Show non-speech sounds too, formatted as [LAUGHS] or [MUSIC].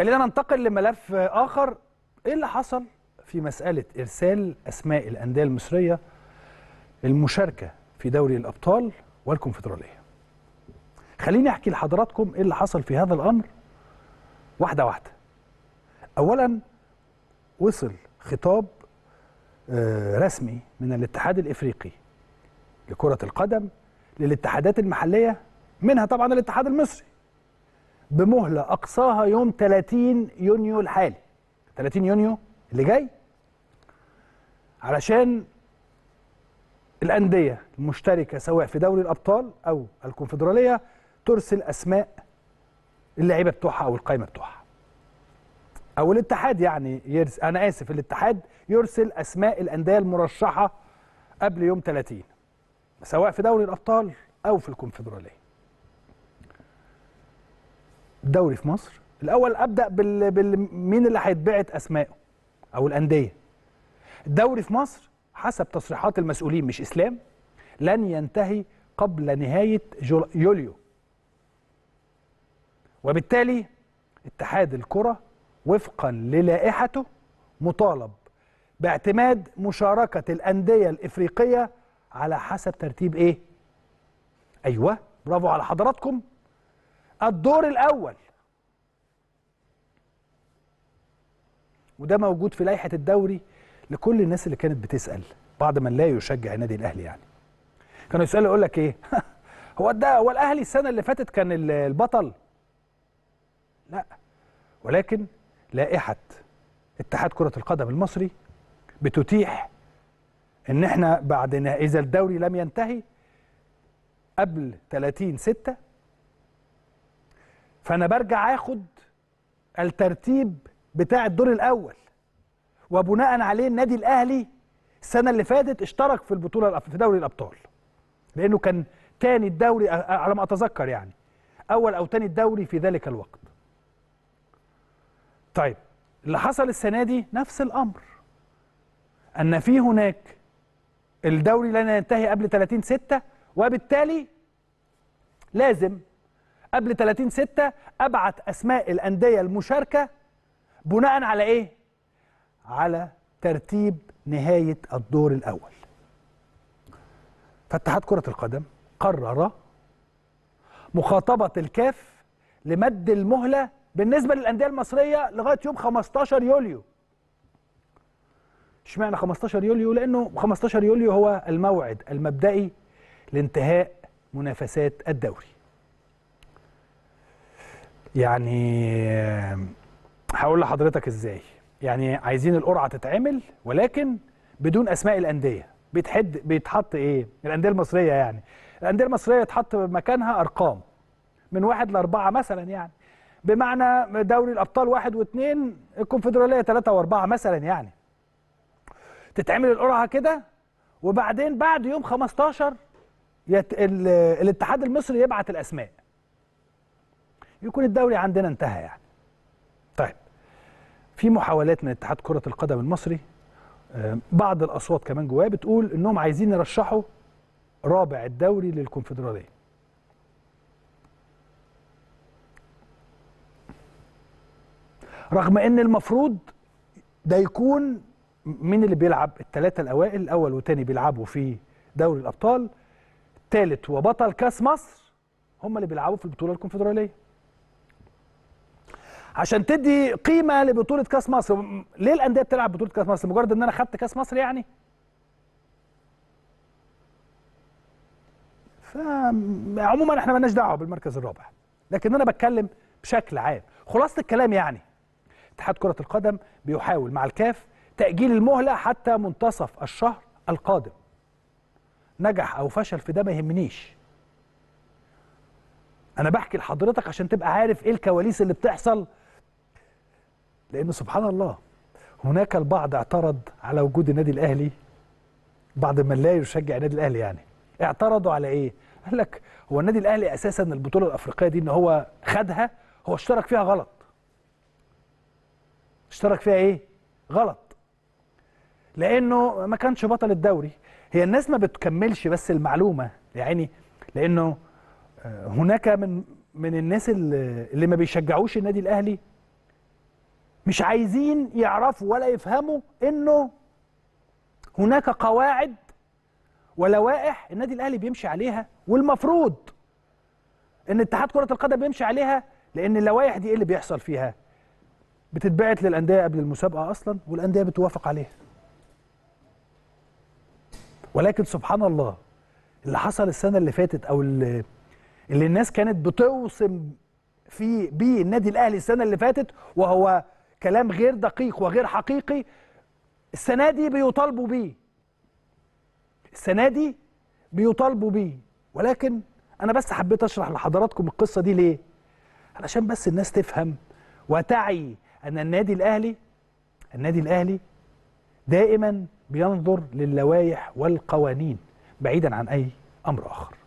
خلينا ننتقل لملف اخر ايه اللي حصل في مساله ارسال اسماء الانديه المصريه المشاركه في دوري الابطال والكونفدراليه خليني احكي لحضراتكم ايه اللي حصل في هذا الامر واحده واحده اولا وصل خطاب آه، رسمي من الاتحاد الافريقي لكره القدم للاتحادات المحليه منها طبعا الاتحاد المصري بمهلة أقصاها يوم 30 يونيو الحالي 30 يونيو اللي جاي علشان الأندية المشتركة سواء في دوري الأبطال أو الكونفدرالية ترسل أسماء اللعيبة بتوعها أو القايمة بتوعها أو الاتحاد يعني يرس... أنا آسف الاتحاد يرسل أسماء الأندية المرشحة قبل يوم 30 سواء في دوري الأبطال أو في الكونفدرالية الدوري في مصر الاول ابدا بال... بال... مين اللي هيتبعت اسمائه او الانديه الدوري في مصر حسب تصريحات المسؤولين مش اسلام لن ينتهي قبل نهايه جول... يوليو وبالتالي اتحاد الكره وفقا للائحته مطالب باعتماد مشاركه الانديه الافريقيه على حسب ترتيب ايه ايوه برافو على حضراتكم الدور الأول وده موجود في لائحة الدوري لكل الناس اللي كانت بتسأل بعض من لا يشجع النادي الأهلي يعني كانوا يسألوا يقول لك إيه [LAUGHS] هو ده هو الأهلي السنة اللي فاتت كان البطل لا ولكن لائحة اتحاد كرة القدم المصري بتتيح ان احنا بعد اذا الدوري لم ينتهي قبل 30 6 فانا برجع اخد الترتيب بتاع الدور الاول وبناء عليه النادي الاهلي السنه اللي فاتت اشترك في البطوله في دوري الابطال لانه كان تاني الدوري على ما اتذكر يعني اول او تاني الدوري في ذلك الوقت طيب اللي حصل السنه دي نفس الامر ان في هناك الدوري لن ينتهي قبل 30 6 وبالتالي لازم قبل 30 6 ابعت اسماء الانديه المشاركه بناء على ايه على ترتيب نهايه الدور الاول فاتحاد كره القدم قرر مخاطبه الكاف لمد المهله بالنسبه للانديه المصريه لغايه يوم 15 يوليو اشمعنى 15 يوليو لانه 15 يوليو هو الموعد المبدئي لانتهاء منافسات الدوري يعني هقول لحضرتك ازاي يعني عايزين القرعه تتعمل ولكن بدون اسماء الانديه بيتحد بيتحط ايه الانديه المصريه يعني الانديه المصريه يتحط مكانها ارقام من واحد لاربعه مثلا يعني بمعنى دوري الابطال واحد واثنين الكونفدراليه ثلاثه واربعه مثلا يعني تتعمل القرعه كده وبعدين بعد يوم 15 يت... ال... الاتحاد المصري يبعت الاسماء يكون الدوري عندنا انتهى يعني طيب في محاولات من اتحاد كرة القدم المصري آه، بعض الأصوات كمان جواه بتقول إنهم عايزين يرشحوا رابع الدوري للكونفدرالية رغم ان المفروض ده يكون مين اللي بيلعب الثلاثه الاوائل الاول والثاني بيلعبوا في دوري الابطال ثالث وبطل كاس مصر هم اللي بيلعبوا في البطوله الكونفدراليه عشان تدي قيمه لبطوله كاس مصر ليه الانديه بتلعب بطوله كاس مصر مجرد ان انا خدت كاس مصر يعني فعموما احنا مالناش دعوه بالمركز الرابع لكن انا بتكلم بشكل عام خلاصه الكلام يعني اتحاد كره القدم بيحاول مع الكاف تاجيل المهله حتى منتصف الشهر القادم نجح او فشل في ده ما يهمنيش انا بحكي لحضرتك عشان تبقى عارف ايه الكواليس اللي بتحصل لأن سبحان الله هناك البعض اعترض على وجود النادي الأهلي بعض من لا يشجع النادي الأهلي يعني اعترضوا على إيه؟ قال لك هو النادي الأهلي أساسا البطولة الأفريقية دي إن هو خدها هو اشترك فيها غلط اشترك فيها إيه؟ غلط لأنه ما كانش بطل الدوري هي الناس ما بتكملش بس المعلومة يعني لأنه آه، هناك من من الناس اللي ما بيشجعوش النادي الأهلي مش عايزين يعرفوا ولا يفهموا انه هناك قواعد ولوائح النادي الاهلي بيمشي عليها والمفروض ان اتحاد كره القدم بيمشي عليها لان اللوائح دي ايه اللي بيحصل فيها بتتبعت للانديه قبل المسابقه اصلا والانديه بتوافق عليها ولكن سبحان الله اللي حصل السنه اللي فاتت او اللي, الناس كانت بتوصم في بيه النادي الاهلي السنه اللي فاتت وهو كلام غير دقيق وغير حقيقي السنة دي بيطالبوا بيه السنة دي بيطالبوا بيه ولكن أنا بس حبيت أشرح لحضراتكم القصة دي ليه علشان بس الناس تفهم وتعي أن النادي الأهلي النادي الأهلي دائما بينظر للوائح والقوانين بعيدا عن أي أمر آخر